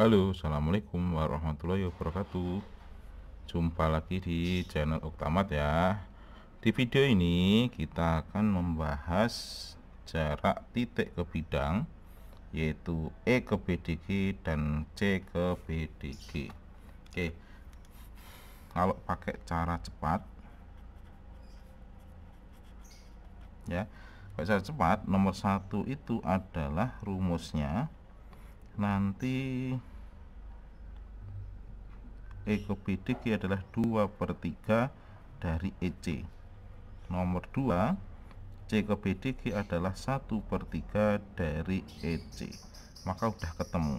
Halo, Assalamualaikum warahmatullahi wabarakatuh Jumpa lagi di channel Oktamat ya Di video ini kita akan membahas jarak titik ke bidang Yaitu E ke BDG dan C ke BDG Oke Kalau pakai cara cepat Ya Pakai cara cepat nomor satu itu adalah rumusnya nanti ekobidik adalah 2 per 3 dari EC nomor 2 C ke BDG adalah 1 per 3 dari EC maka udah ketemu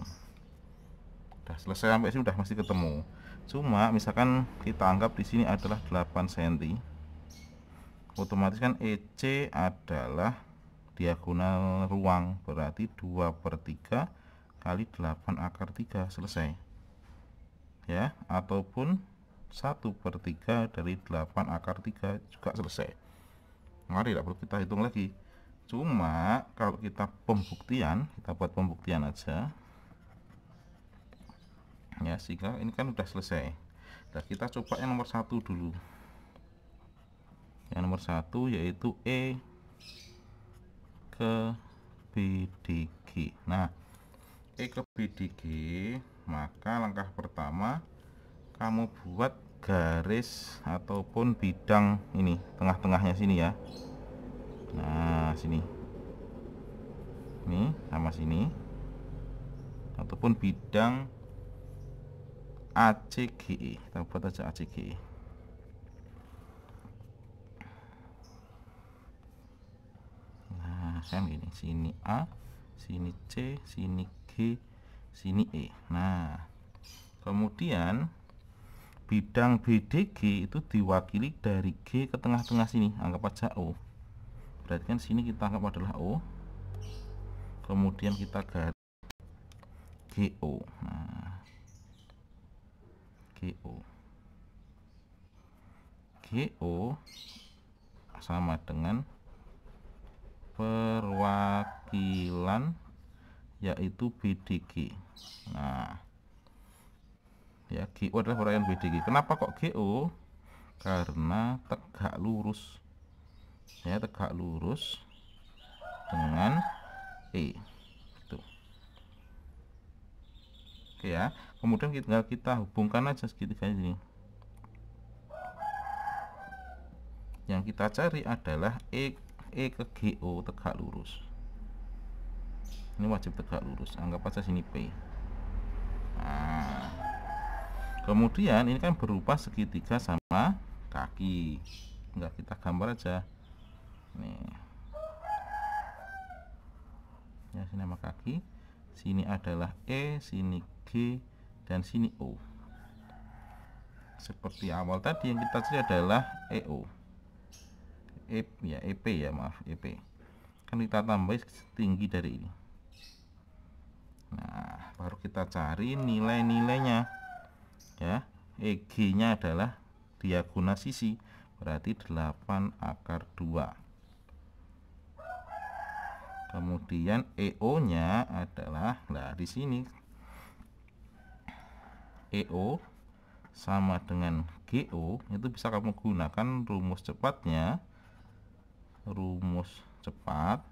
udah selesai sampai sini udah masih ketemu cuma misalkan kita anggap di sini adalah 8 cm otomatis kan EC adalah diagonal ruang berarti 2 per 3 kali 8 akar 3 selesai ya ataupun 1 per 3 dari 8 akar 3 juga selesai mari tidak perlu kita hitung lagi cuma kalau kita pembuktian kita buat pembuktian aja ya sehingga ini kan sudah selesai nah, kita coba yang nomor satu dulu yang nomor satu yaitu E ke BDG nah E ke di G maka langkah pertama kamu buat garis ataupun bidang ini tengah-tengahnya sini ya nah sini ini sama sini ataupun bidang ACGE kita buat aja ACGE nah saya kan gini sini A sini C sini sini E nah kemudian bidang BDG itu diwakili dari G ke tengah-tengah sini anggap aja O berarti kan sini kita anggap adalah O kemudian kita garis GO nah GO GO sama dengan perwakilan yaitu BDG nah ya GO adalah uraian BDG kenapa kok GO karena tegak lurus ya tegak lurus dengan E itu oke ya kemudian tinggal kita hubungkan aja segitiga ini yang kita cari adalah E, e ke GO tegak lurus ini wajib tegak lurus anggap aja sini P nah, kemudian ini kan berupa segitiga sama kaki enggak kita gambar aja nih ya sini sama kaki sini adalah E sini G dan sini O seperti awal tadi yang kita cari adalah EO e, ya EP ya maaf EP kan kita tambah tinggi dari ini Nah, baru kita cari nilai-nilainya. Ya, EG-nya adalah diagonal sisi, berarti 8 akar 2. Kemudian EO-nya adalah nah di sini. EO sama dengan GO itu bisa kamu gunakan rumus cepatnya rumus cepat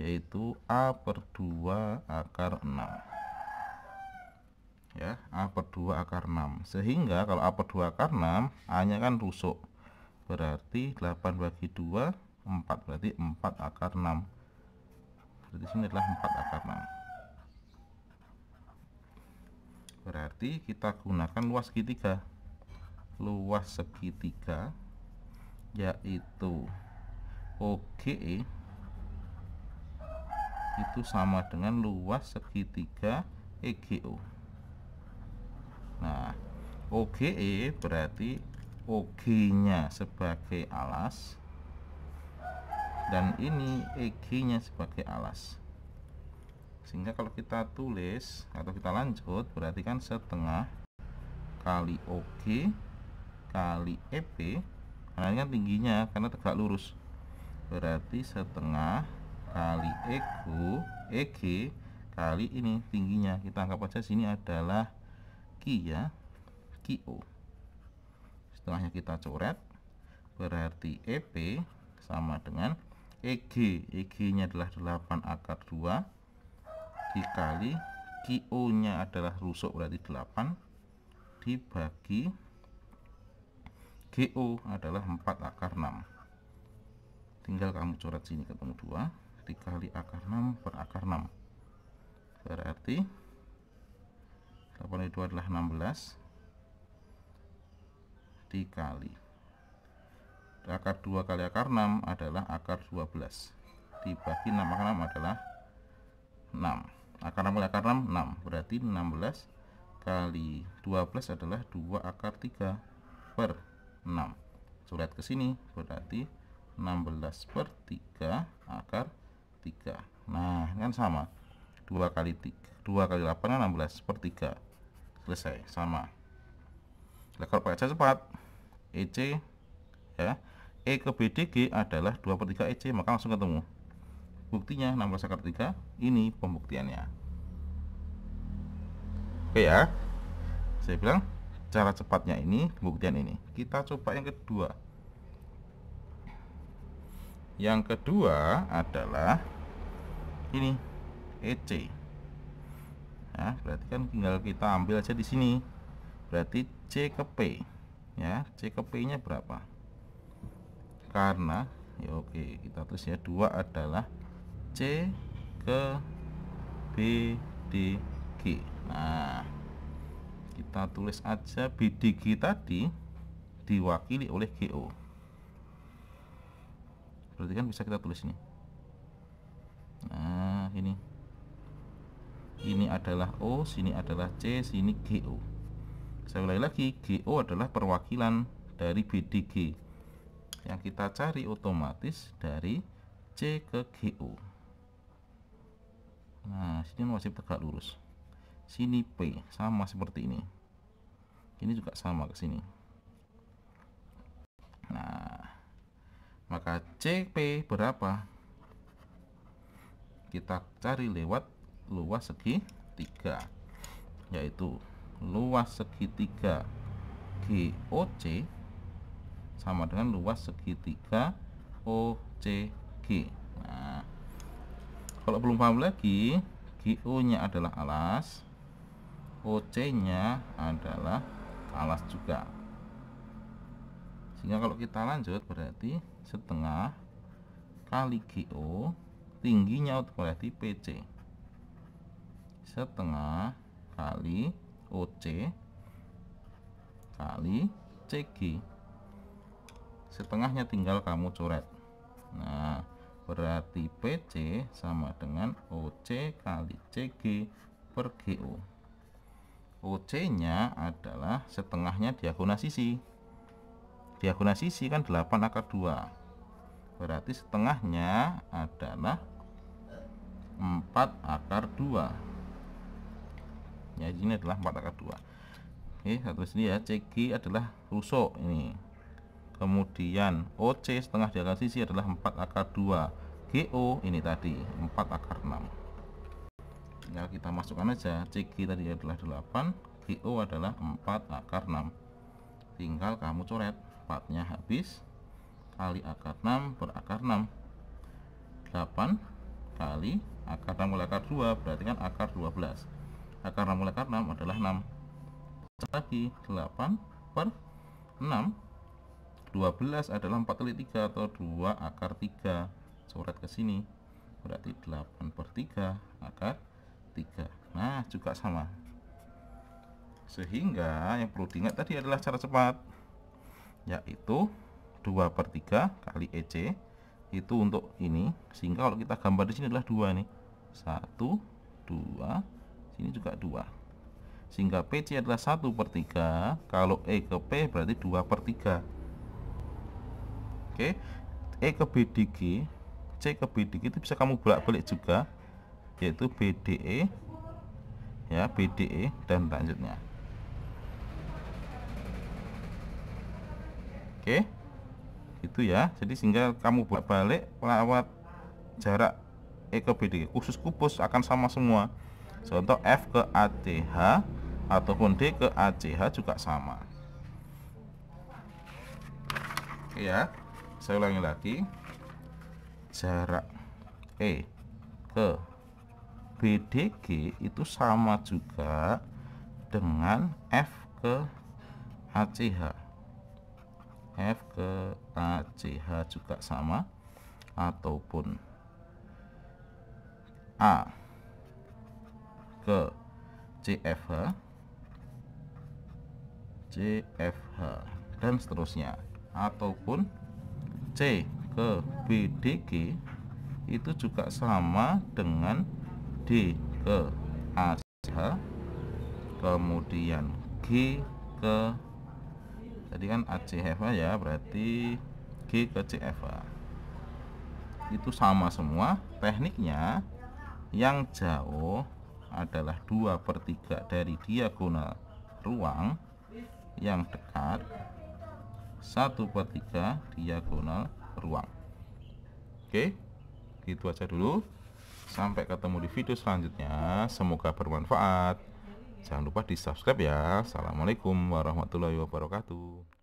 yaitu A per 2 akar 6 ya A per 2 akar 6 sehingga kalau A per 2 akar 6 A nya kan rusuk berarti 8 bagi 2 4 berarti 4 akar 6 berarti sini adalah 4 akar 6 berarti kita gunakan luas segitiga luas segitiga yaitu OGE itu sama dengan luas segitiga EGO nah OGE berarti OG nya sebagai alas dan ini EG nya sebagai alas sehingga kalau kita tulis atau kita lanjut berarti kan setengah kali OG kali EP karena ini kan tingginya karena tegak lurus berarti setengah EQ EG kali ini tingginya kita anggap aja sini adalah Ki ya o setelahnya kita coret berarti EP sama dengan EG EG nya adalah 8 akar 2 dikali QO nya adalah rusuk berarti 8 dibagi GO adalah 4 akar 6 tinggal kamu coret sini ketemu 2 dikali akar 6 per akar 6 berarti 8 itu 2 adalah 16 dikali akar 2 kali akar 6 adalah akar 12 dibagi 6 akar 6 adalah 6 akar 6 kali akar 6 6 berarti 16 kali 12 adalah 2 akar 3 per 6 surat ke sini berarti 16 per 3 akar 3 nah kan sama 2 kali 3 2 kali 8 16 kan per 3 selesai sama nah, pakai e C cepat EC ya E ke BDG adalah 2 per 3 EC maka langsung ketemu buktinya 16 per 3 ini pembuktiannya oke ya saya bilang cara cepatnya ini pembuktian ini kita coba yang kedua yang kedua adalah ini EC ya berarti kan tinggal kita ambil aja di sini berarti C ke P ya C ke P nya berapa karena ya oke kita tulis ya 2 adalah C ke B D G nah kita tulis aja BDG tadi diwakili oleh GO berarti kan bisa kita tulis ini nah ini ini adalah O sini adalah C sini GO saya ulangi lagi GO adalah perwakilan dari BDG yang kita cari otomatis dari C ke GO nah sini masih tegak lurus sini P sama seperti ini ini juga sama ke sini nah maka CP berapa kita cari lewat luas segitiga yaitu luas segitiga GOC sama dengan luas segitiga OCG nah, kalau belum paham lagi GO nya adalah alas OC nya adalah alas juga sehingga ya, kalau kita lanjut berarti setengah kali GO tingginya berarti PC setengah kali OC kali CG setengahnya tinggal kamu coret nah berarti PC sama dengan OC kali CG per GO OC nya adalah setengahnya diagonal sisi diagonal sisi kan 8 akar 2 berarti setengahnya adalah 4 akar 2 ya ini adalah 4 akar 2 oke satu sini ya CG adalah rusuk ini kemudian OC setengah diagonal sisi adalah 4 akar 2 GO ini tadi 4 akar 6 ya kita masukkan aja CG tadi adalah 8 GO adalah 4 akar 6 tinggal kamu coret 4-nya habis kali akar 6 per akar 6 8 kali akar 6 mulai akar 2 berarti kan akar 12 akar 6 mulai akar 6 adalah 6 lagi 8 per 6 12 adalah 4 kali 3 atau 2 akar 3 coret ke sini berarti 8 per 3 akar 3 nah juga sama sehingga yang perlu diingat tadi adalah cara cepat yaitu 2 per 3 kali EC itu untuk ini sehingga kalau kita gambar di sini adalah dua nih satu dua sini juga dua sehingga PC adalah satu per 3 kalau E ke P berarti dua per 3 oke E ke B g C ke B g itu bisa kamu bolak-balik juga yaitu BDE ya BDE dan lanjutnya oke itu ya jadi sehingga kamu bolak balik lewat jarak E ke BD khusus kubus akan sama semua contoh F ke ATH ataupun D ke ACH juga sama oke ya saya ulangi lagi jarak E ke BDG itu sama juga dengan F ke ACH F ke A H juga sama ataupun A ke CFH CFH dan seterusnya ataupun C ke BDG itu juga sama dengan D ke ACH kemudian G ke tadi kan ACFA ya berarti G ke CFA itu sama semua tekniknya yang jauh adalah 2 per 3 dari diagonal ruang yang dekat 1 per 3 diagonal ruang oke gitu aja dulu sampai ketemu di video selanjutnya semoga bermanfaat Jangan lupa di subscribe ya. Assalamualaikum warahmatullahi wabarakatuh.